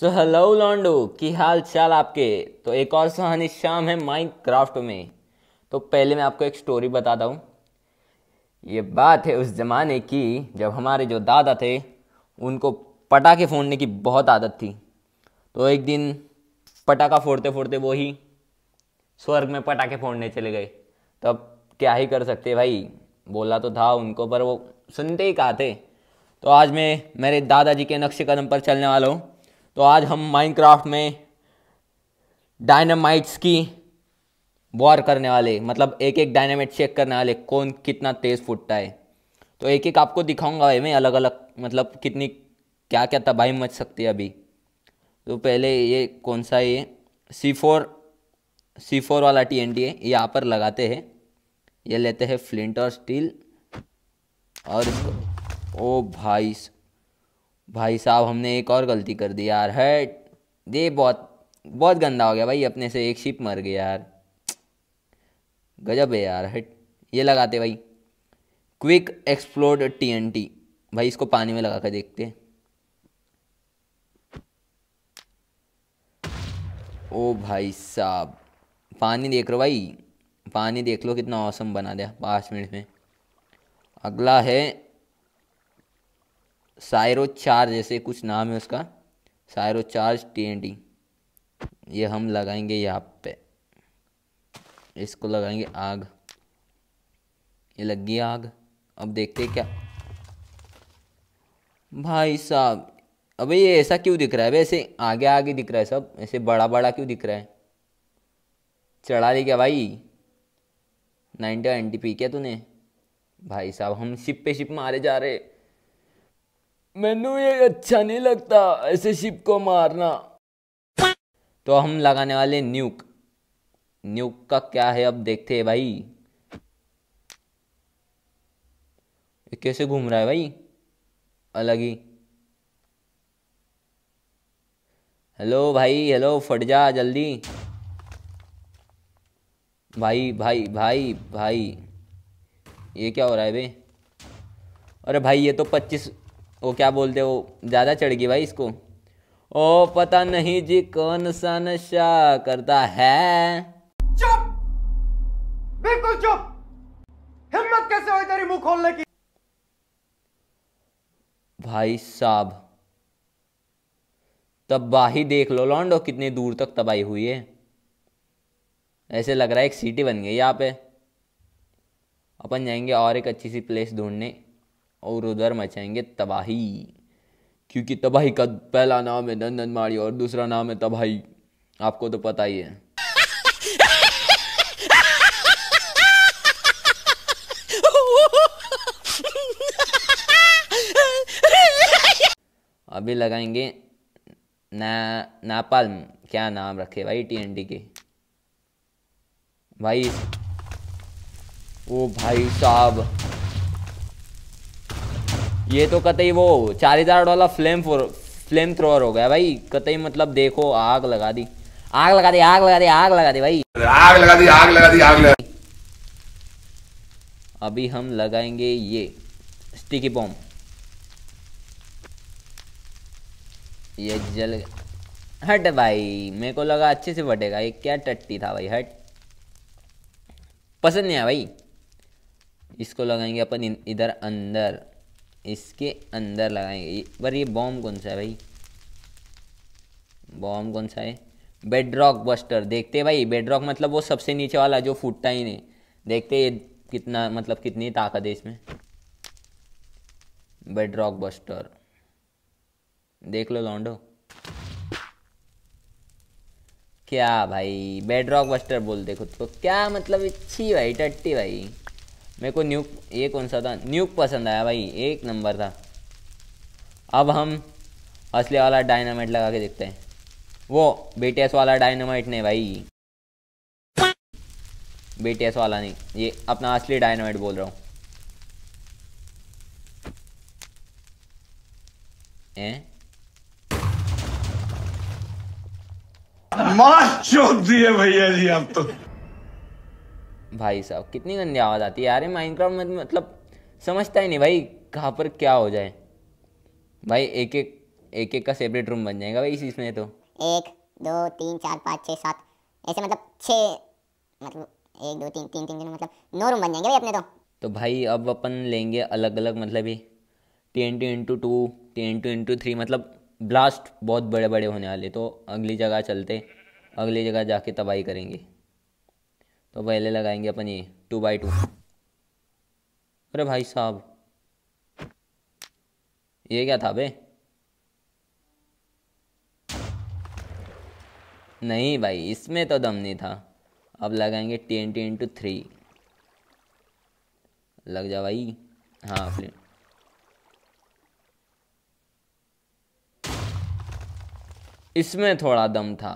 so hello लॉन्डो की हाल चाल आपके तो एक और सुहानी शाम है माइनक्राफ्ट में तो पहले मैं आपको एक स्टोरी बताता हूँ ये बात है उस ज़माने की जब हमारे जो दादा थे उनको पटाखे फोड़ने की बहुत आदत थी तो एक दिन पटाखा फोड़ते फोड़ते वो ही स्वर्ग में पटाखे फोड़ने चले गए तब तो क्या ही कर सकते भाई बोला तो था उनको पर वो सुनते ही कहा थे तो आज मैं मेरे दादाजी के नक्शे कदम पर चलने वाला हूँ तो आज हम माइनक्राफ्ट में डायनामाइट्स की वॉर करने वाले मतलब एक एक डायनामाइट चेक करने वाले कौन कितना तेज़ फूटता है तो एक एक आपको दिखाऊंगा मैं अलग अलग मतलब कितनी क्या क्या तबाही मच सकती है अभी तो पहले ये कौन सा ये सी फोर सी फोर वाला टी एन टी है यहाँ पर लगाते हैं ये लेते हैं फ्लिंट और स्टील और ओ भाई भाई साहब हमने एक और गलती कर दी यार हट ये बहुत बहुत गंदा हो गया भाई अपने से एक शिप मर गया यार गजब है यार हट ये लगाते भाई क्विक एक्सप्लोड टी भाई इसको पानी में लगा कर देखते ओ भाई साहब पानी देख लो भाई पानी देख लो कितना औसम बना दिया पाँच मिनट में अगला है सायरो चार्ज जैसे कुछ नाम है उसका सायरो चार्ज टी एन ये हम लगाएंगे यहाँ पे इसको लगाएंगे आग ये लग गई आग अब देखते हैं क्या भाई साहब अबे ये ऐसा क्यों दिख रहा है ऐसे आगे आगे दिख रहा है सब ऐसे बड़ा बड़ा क्यों दिख रहा है चढ़ा ली क्या भाई नाइनटी एन टी पी क्या तूने भाई साहब हम शिप पे शिप मारे जा रहे मैनू ये अच्छा नहीं लगता ऐसे शिप को मारना तो हम लगाने वाले न्यूक न्यूक का क्या है अब देखते हैं भाई ये कैसे घूम रहा है भाई अलग ही हेलो भाई हेलो फट जा जल्दी भाई भाई भाई भाई ये क्या हो रहा है भाई अरे भाई ये तो पच्चीस वो क्या बोलते वो ज़्यादा चढ़ गई भाई इसको ओ पता नहीं जी कौन सा नशा करता है चुप बिल्कुल चुप हिम्मत कैसे हुई तेरी मुंह खोलने की भाई साहब तबाही देख लो लॉन्डो कितनी दूर तक तबाही हुई है ऐसे लग रहा है एक सिटी बन गई यहाँ पे अपन जाएंगे और एक अच्छी सी प्लेस ढूंढने और उधर मचाएंगे तबाही क्योंकि तबाही का पहला नाम है नंदन माड़ी और दूसरा नाम है तबाही आपको तो पता ही है अभी लगाएंगे ना नापाल क्या नाम रखे भाई टी के भाई ओ भाई साहब ये तो कतई वो चार वाला फ्लेम फ्लेम थ्रोअर हो गया भाई कतई मतलब देखो आग लगा दी आग लगा दी आग लगा दी आग लगा दी भाई आग लगा दी आग लगा दी आग लगा दी अभी हम लगाएंगे ये स्टिकी बॉम्ब ये जल हट भाई मेरे को लगा अच्छे से बटेगा ये क्या टट्टी था भाई हट पसंद नहीं आया भाई इसको लगाएंगे अपन इधर अंदर इसके अंदर लगाएंगे पर ये बॉम्ब कौन सा है भाई बॉम्ब कौन सा है बेड रॉक बस्टर देखते भाई बेडरॉक मतलब वो सबसे नीचे वाला जो फूटता ही नहीं देखते ये कितना मतलब कितनी ताकत है इसमें बेडरॉक बस्टर देख लो लॉन्डो क्या भाई बेड रॉक बस्टर बोलते खुद को क्या मतलब अच्छी भाई टट्टी भाई मेरे को न्यूक ये कौन सा था न्यूक पसंद आया भाई एक नंबर था अब हम असली वाला डायनामाइट लगा के देखते हैं वो बी वाला डायनामाइट नहीं भाई बी वाला नहीं ये अपना असली डायनामाइट बोल रहा हूँ मार चोक दिए भैया जी आप तो भाई साहब कितनी गंदी आवाज़ आती है यार ये माइनक्राफ्ट में तो मतलब समझता ही नहीं भाई कहाँ पर क्या हो जाए भाई एक एक एक एक का सेपरेट रूम बन जाएगा भाई इस इसमें तो एक दो तीन चार पाँच छः सात ऐसे मतलब छः मतलब एक दो तीन तीन तीन तीन मतलब नौ रूम बन जाएंगे भाई अपने तो तो भाई अब अपन लेंगे अलग अलग मतलब ही T N two into two T N two into three मतलब ब्लास्ट बहुत बड़े बड़े होने वाले तो अगली जगह चलते अगली जगह जाके तबाही करेंगे तो पहले लगाएंगे अपन ये टू बाई टू अरे भाई साहब ये क्या था बे नहीं भाई इसमें तो दम नहीं था अब लगाएंगे T N T into three लग जा भाई हाँ फिर इसमें थोड़ा दम था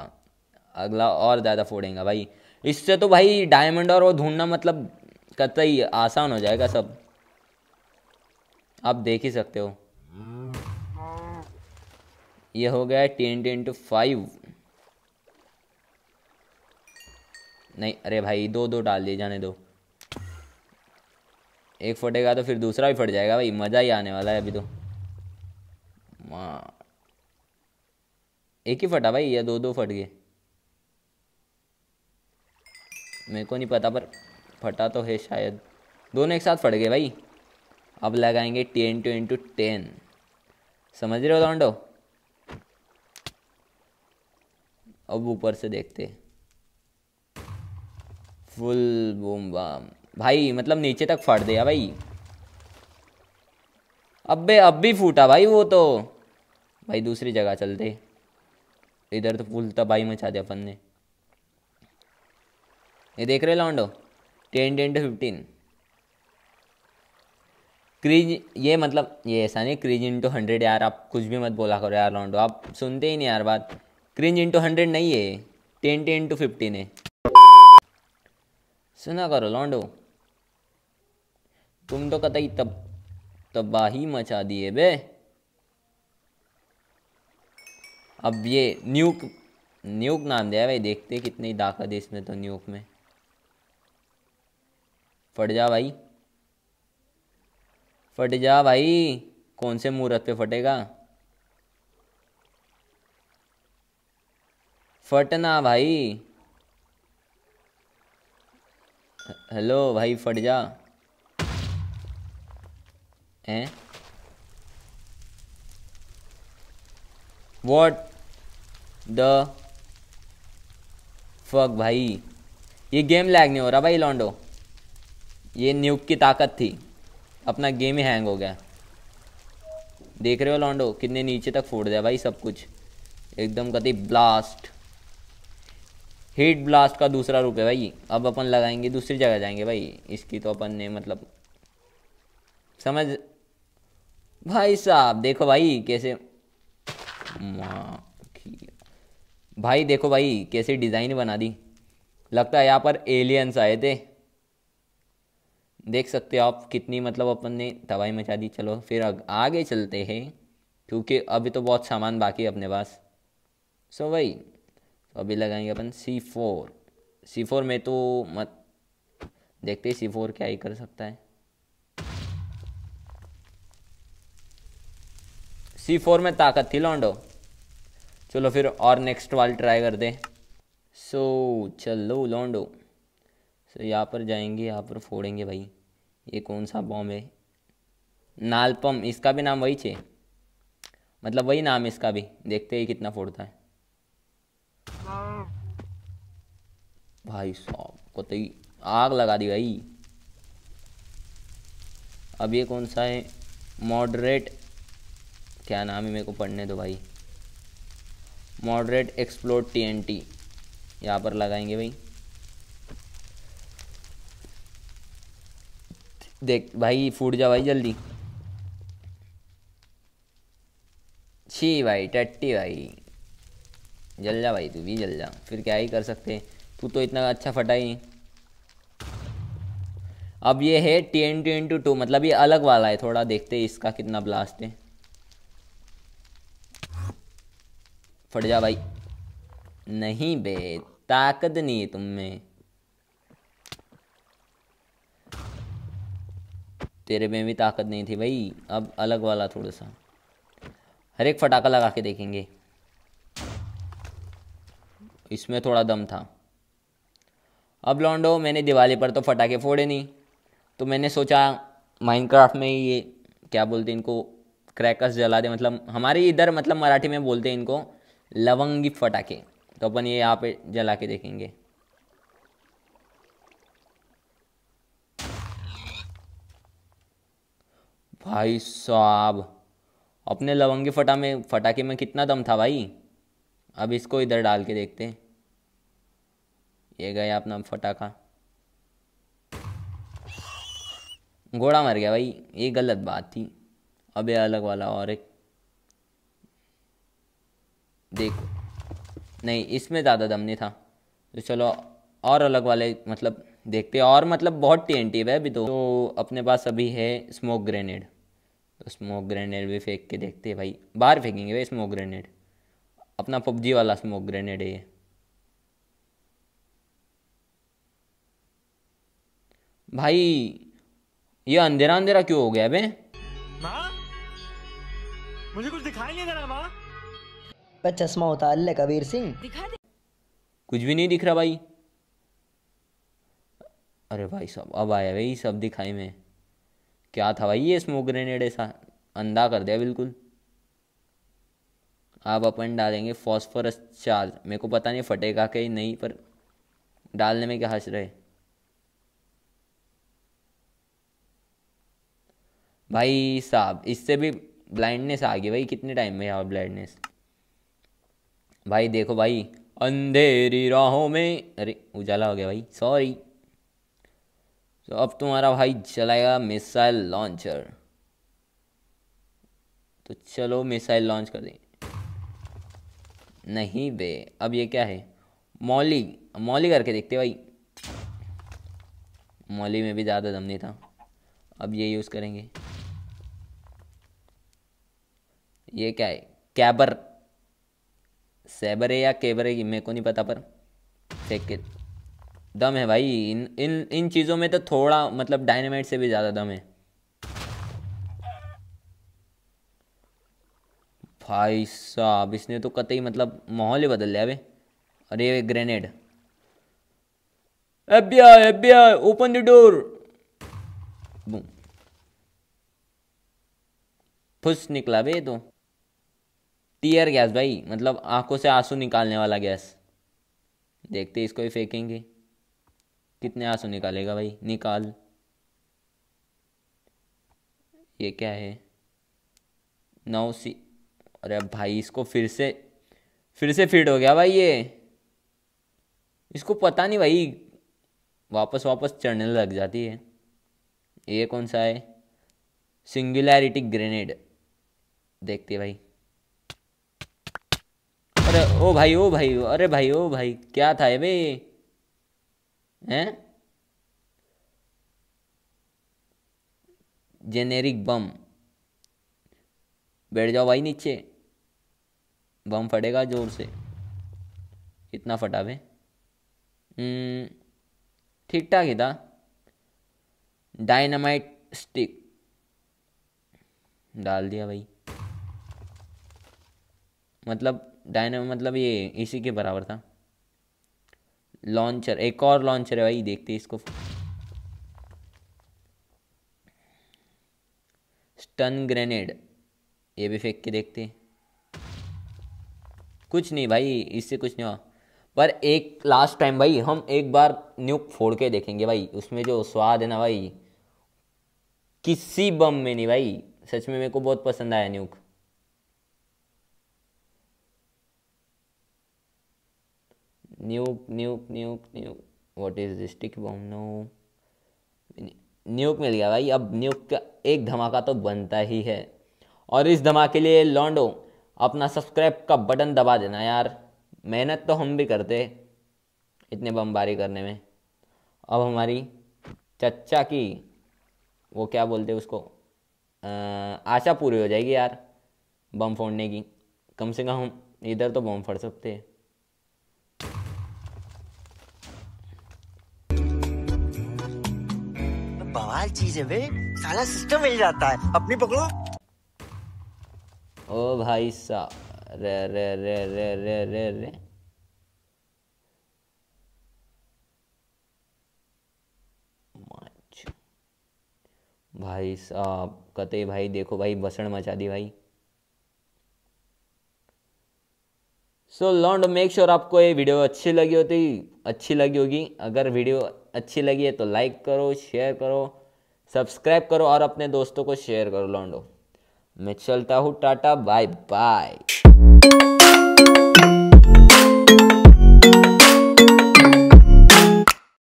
अगला और ज़्यादा फोड़ेगा भाई इससे तो भाई डायमंड और वो ढूंढना मतलब कतई आसान हो जाएगा सब आप देख ही सकते हो ये हो गया टेन टेन टू फाइव नहीं अरे भाई दो दो डाल दिए जाने दो एक फटेगा तो फिर दूसरा भी फट जाएगा भाई मज़ा ही आने वाला है अभी तो एक ही फटा भाई या दो दो फट गए मेरे को नहीं पता पर फटा तो है शायद दोनों एक साथ फट गए भाई अब लगाएंगे टेन टू इंटू टेन समझ रहे हो लॉन्डो अब ऊपर से देखते फुल बूम बाम भाई मतलब नीचे तक फट दिया भाई अबे अब भी फूटा भाई वो तो भाई दूसरी जगह चलते इधर तो फुल तबाही मचा दिया अपन ने ये देख रहे लॉन्डो टेन टेन टू फिफ्टीन क्रीज ये मतलब ये ऐसा नहीं क्रीज इंटू हंड्रेड यार आप कुछ भी मत बोला करो यार लॉन्डो आप सुनते ही नहीं यार बात क्रीज इंटू हंड्रेड नहीं है टेन टेन टू फिफ्टीन है सुना करो लॉन्डो तुम तो कतई तब तबाही मचा दिए बे अब ये न्यूक न्यूक नाम दिया भाई देखते कितनी ताकत है इसमें तो न्यूक में फट जा भाई फट जा भाई कौन से मुहूर्त पे फटेगा फटना भाई हेलो भाई फट जा हैं वॉट द फक भाई ये गेम लैग नहीं हो रहा भाई लॉन्डो ये न्यूक की ताकत थी अपना गेम ही हैंग हो गया देख रहे हो लॉन्डो कितने नीचे तक फोड़ दिया भाई सब कुछ एकदम कति ब्लास्ट हीट ब्लास्ट का दूसरा रूप है भाई अब अपन लगाएंगे दूसरी जगह जाएंगे भाई इसकी तो अपन ने मतलब समझ भाई साहब देखो भाई कैसे भाई देखो भाई कैसे डिज़ाइन बना दी लगता है यहाँ पर एलियंस आए थे देख सकते हो आप कितनी मतलब अपन ने तबाही मचा दी चलो फिर आगे चलते हैं क्योंकि अभी तो बहुत सामान बाकी है अपने पास सो वही तो अभी लगाएंगे अपन सी फोर सी फोर में तो मत देखते सी फोर क्या ही कर सकता है सी फोर में ताकत थी लौंडो चलो फिर और नेक्स्ट वाल ट्राई कर दे सो so, चलो लौंडो सो so, यहाँ पर जाएंगे यहाँ पर फोड़ेंगे भाई ये कौन सा बॉम्ब है नालपम इसका भी नाम वही छे मतलब वही नाम इसका भी देखते ही कितना फोड़ता है भाई साहब को तो आग लगा दी भाई अब ये कौन सा है मॉडरेट क्या नाम है मेरे को पढ़ने दो भाई मॉडरेट एक्सप्लोर टी यहाँ पर लगाएंगे भाई देख भाई फूट जा भाई जल्दी छी भाई टट्टी भाई जल जा भाई तू भी जल जा फिर क्या ही कर सकते तू तो इतना अच्छा फटा ही अब ये है T N two into two मतलब ये अलग वाला है थोड़ा देखते हैं इसका कितना ब्लास्ट है फट जा भाई नहीं बे ताकत नहीं है तुम में तेरे में भी ताकत नहीं थी भाई अब अलग वाला थोड़ा सा हर एक फटाका लगा के देखेंगे इसमें थोड़ा दम था अब लॉन्डो मैंने दिवाली पर तो फटाके फोड़े नहीं तो मैंने सोचा माइनक्राफ्ट में ये क्या बोलते इनको क्रैकर्स जला दे मतलब हमारे इधर मतलब मराठी में बोलते हैं इनको लवंगी फटाके तो अपन ये यहाँ पे जला के देखेंगे भाई साहब अपने लवंगे फटा में फटाके में कितना दम था भाई अब इसको इधर डाल के देखते हैं ये गया अपना फटाखा घोड़ा मर गया भाई ये गलत बात थी अब ये अलग वाला और एक देखो नहीं इसमें ज़्यादा दम नहीं था तो चलो और अलग वाले मतलब देखते हैं और मतलब बहुत टेंटिव है अभी तो।, तो, अपने पास अभी है स्मोक ग्रेनेड तो स्मोक ग्रेनेड भी फेंक के देखते हैं भाई बाहर फेंकेंगे भाई स्मोक ग्रेनेड अपना पबजी वाला स्मोक ग्रेनेड है ये भाई ये अंधेरा अंधेरा क्यों हो गया अबे मुझे कुछ दिखाई नहीं दे रहा चश्मा होता अल्लाह कबीर सिंह कुछ भी नहीं दिख रहा भाई अरे भाई साहब अब आया भाई सब दिखाई में क्या था भाई ये स्मोक ग्रेनेड ऐसा अंधा कर दिया बिल्कुल आप अपन डालेंगे फॉस्फोरस चार्ज मेरे को पता नहीं फटेगा कि नहीं पर डालने में क्या हंस रहे भाई साहब इससे भी ब्लाइंडनेस आ गई भाई कितने टाइम में यार ब्लाइंडनेस भाई देखो भाई अंधेरी राहों में अरे उजाला हो गया भाई सॉरी तो अब तुम्हारा भाई चलाएगा मिसाइल लॉन्चर तो चलो मिसाइल लॉन्च कर दें नहीं बे अब ये क्या है मौली मौली करके देखते भाई मौली में भी ज़्यादा दम नहीं था अब ये यूज़ करेंगे ये क्या है कैबर सैबर है या केबर है मेरे को नहीं पता पर फेंक दम है भाई इन इन इन चीज़ों में तो थोड़ा मतलब डायनामाइट से भी ज़्यादा दम है भाई साहब इसने तो कतई मतलब माहौल ही बदल लिया अबे अरे grenade FBI FBI open the door boom फुस निकला बे तो टीयर गैस भाई मतलब आंखों से आंसू निकालने वाला गैस देखते इसको ही फेंकेंगे कितने आंसू निकालेगा भाई निकाल ये क्या है नौ सी अरे भाई इसको फिर से फिर से फिट हो गया भाई ये इसको पता नहीं भाई वापस वापस चढ़ने लग जाती है ये कौन सा है सिंगुलैरिटी ग्रेनेड देखते भाई अरे ओ भाई ओ भाई अरे भाई ओ भाई क्या था ये भाई हैं जेनेरिक बम बैठ जाओ भाई नीचे बम फटेगा जोर से कितना फटा भे हम्म, ठीक ठाक ही था डायनामाइट स्टिक डाल दिया भाई मतलब डायना मतलब ये इसी के बराबर था लॉन्चर एक और लॉन्चर है भाई देखते इसको स्टन ग्रेनेड ये भी फेंक के देखते कुछ नहीं भाई इससे कुछ नहीं हुआ पर एक लास्ट टाइम भाई हम एक बार न्यूक फोड़ के देखेंगे भाई उसमें जो स्वाद है ना भाई किसी बम में नहीं भाई सच में मेरे को बहुत पसंद आया nuke nuke nuke nuke nuke what is this stick bomb no nuke मिल गया भाई अब न्यूक का एक धमाका तो बनता ही है और इस धमाके लिए लॉन्डो अपना सब्सक्राइब का बटन दबा देना यार मेहनत तो हम भी करते इतने बमबारी करने में अब हमारी चचा की वो क्या बोलते उसको आ, आशा पूरी हो जाएगी यार बम फोड़ने की कम से कम हम इधर तो बम फोड़ सकते हैं कमाल चीज है बे साला सिस्टम मिल जाता है अपनी पकड़ो ओ भाई साहब रे रे रे रे रे रे रे भाई साहब कते भाई देखो भाई बसण मचा दी भाई सो लॉन्ड मेक श्योर आपको ये वीडियो अच्छी लगी होती अच्छी लगी होगी अगर वीडियो अच्छी लगी है तो लाइक करो शेयर करो सब्सक्राइब करो और अपने दोस्तों को शेयर करो लौंडो मैं चलता हूँ टाटा बाय बाय